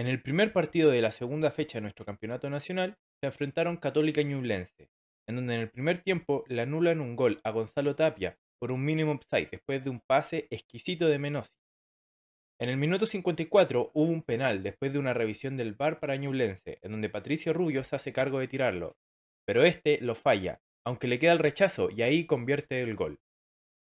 En el primer partido de la segunda fecha de nuestro campeonato nacional, se enfrentaron Católica y Ñublense, en donde en el primer tiempo le anulan un gol a Gonzalo Tapia por un mínimo upside después de un pase exquisito de Menosi. En el minuto 54 hubo un penal después de una revisión del bar para Ñublense, en donde Patricio Rubio se hace cargo de tirarlo, pero este lo falla, aunque le queda el rechazo y ahí convierte el gol.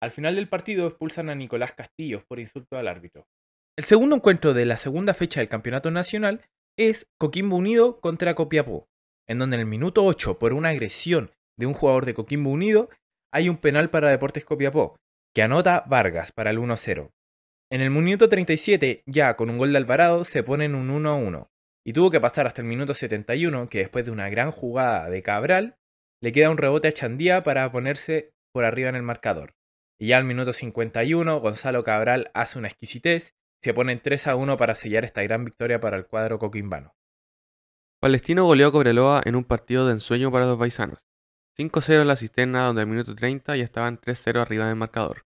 Al final del partido expulsan a Nicolás Castillos por insulto al árbitro. El segundo encuentro de la segunda fecha del Campeonato Nacional es Coquimbo Unido contra Copiapó, en donde en el minuto 8, por una agresión de un jugador de Coquimbo Unido, hay un penal para Deportes Copiapó, que anota Vargas para el 1-0. En el minuto 37, ya con un gol de Alvarado, se ponen un 1-1, y tuvo que pasar hasta el minuto 71, que después de una gran jugada de Cabral, le queda un rebote a Chandía para ponerse por arriba en el marcador. Y ya al minuto 51, Gonzalo Cabral hace una exquisitez se ponen 3 a 1 para sellar esta gran victoria para el cuadro coquimbano. Palestino goleó a Cobreloa en un partido de ensueño para los paisanos. 5-0 en la cisterna donde al minuto 30 ya estaban 3-0 arriba del marcador.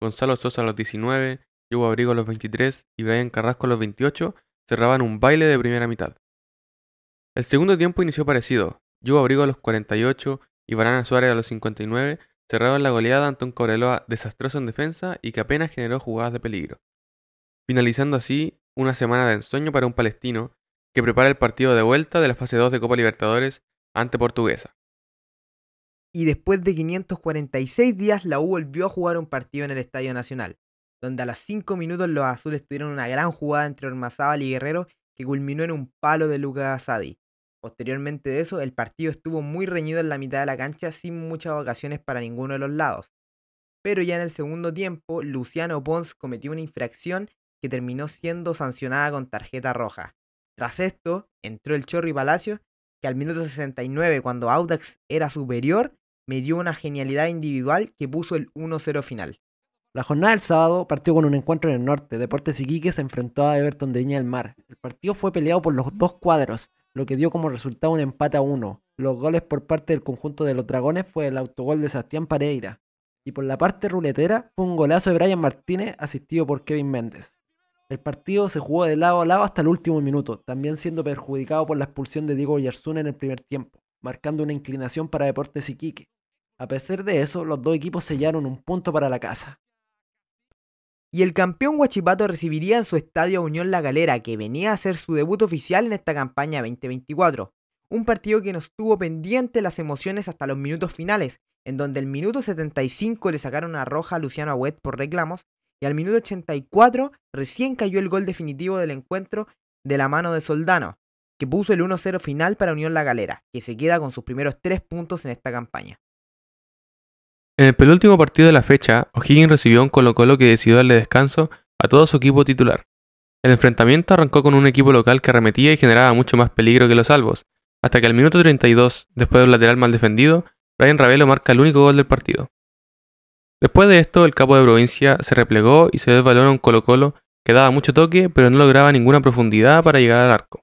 Gonzalo Sosa a los 19, Hugo Abrigo a los 23 y Brian Carrasco a los 28 cerraban un baile de primera mitad. El segundo tiempo inició parecido. Hugo Abrigo a los 48 y Barana Suárez a los 59 cerraron la goleada ante un Cobreloa desastroso en defensa y que apenas generó jugadas de peligro finalizando así una semana de ensueño para un palestino que prepara el partido de vuelta de la fase 2 de Copa Libertadores ante Portuguesa. Y después de 546 días, la U volvió a jugar un partido en el Estadio Nacional, donde a los 5 minutos los azules tuvieron una gran jugada entre Ormazábal y Guerrero que culminó en un palo de Lucas Asadi. Posteriormente de eso, el partido estuvo muy reñido en la mitad de la cancha sin muchas ocasiones para ninguno de los lados. Pero ya en el segundo tiempo, Luciano Pons cometió una infracción que terminó siendo sancionada con tarjeta roja. Tras esto, entró el Chorri Palacio, que al minuto 69, cuando Audax era superior, me dio una genialidad individual que puso el 1-0 final. La jornada del sábado partió con un encuentro en el norte. Deportes Iquique se enfrentó a Everton de Viña del Mar. El partido fue peleado por los dos cuadros, lo que dio como resultado un empate a uno. Los goles por parte del conjunto de los Dragones fue el autogol de Sebastián Pareira. Y por la parte ruletera fue un golazo de Brian Martínez asistido por Kevin Méndez. El partido se jugó de lado a lado hasta el último minuto, también siendo perjudicado por la expulsión de Diego Yarzuna en el primer tiempo, marcando una inclinación para Deportes Iquique. A pesar de eso, los dos equipos sellaron un punto para la casa. Y el campeón Huachipato recibiría en su estadio Unión La Galera, que venía a hacer su debut oficial en esta campaña 2024. Un partido que nos tuvo pendiente las emociones hasta los minutos finales, en donde el minuto 75 le sacaron a roja a Luciano Huet por reclamos y al minuto 84 recién cayó el gol definitivo del encuentro de la mano de Soldano, que puso el 1-0 final para Unión La Galera, que se queda con sus primeros tres puntos en esta campaña. En el penúltimo partido de la fecha, O'Higgins recibió un Colo-Colo que decidió darle descanso a todo su equipo titular. El enfrentamiento arrancó con un equipo local que arremetía y generaba mucho más peligro que los salvos, hasta que al minuto 32, después de un lateral mal defendido, Brian Ravelo marca el único gol del partido. Después de esto, el capo de provincia se replegó y se desvaloró un Colo-Colo que daba mucho toque, pero no lograba ninguna profundidad para llegar al arco.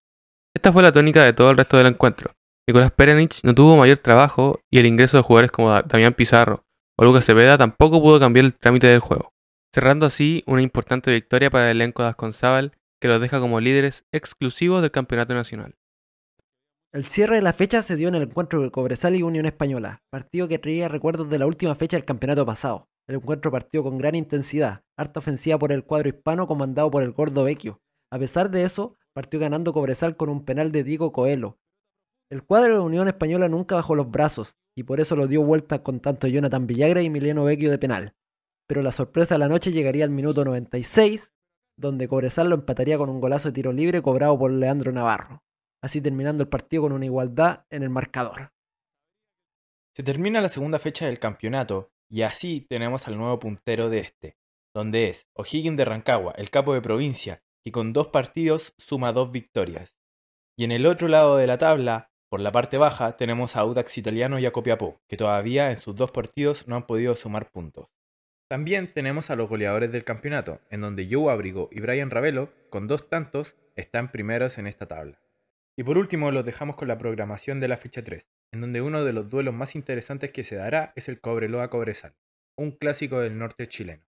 Esta fue la tónica de todo el resto del encuentro. Nicolás Perenich no tuvo mayor trabajo y el ingreso de jugadores como Damián Pizarro o Lucas Cepeda tampoco pudo cambiar el trámite del juego, cerrando así una importante victoria para el elenco de Asconzábal que los deja como líderes exclusivos del campeonato nacional. El cierre de la fecha se dio en el encuentro de Cobresal y Unión Española, partido que traía recuerdos de la última fecha del campeonato pasado. El encuentro partió con gran intensidad, harta ofensiva por el cuadro hispano comandado por el gordo Vecchio. A pesar de eso, partió ganando Cobresal con un penal de Diego Coelho. El cuadro de Unión Española nunca bajó los brazos, y por eso lo dio vuelta con tanto Jonathan Villagra y Mileno Vecchio de penal. Pero la sorpresa de la noche llegaría al minuto 96, donde Cobresal lo empataría con un golazo de tiro libre cobrado por Leandro Navarro, así terminando el partido con una igualdad en el marcador. Se termina la segunda fecha del campeonato y así tenemos al nuevo puntero de este, donde es O'Higgins de Rancagua, el capo de provincia, que con dos partidos suma dos victorias. Y en el otro lado de la tabla, por la parte baja, tenemos a Udax Italiano y a Copiapó, que todavía en sus dos partidos no han podido sumar puntos. También tenemos a los goleadores del campeonato, en donde Joe Abrigo y Brian Ravelo, con dos tantos, están primeros en esta tabla. Y por último, los dejamos con la programación de la fecha 3, en donde uno de los duelos más interesantes que se dará es el Cobreloa-Cobresal, un clásico del norte chileno.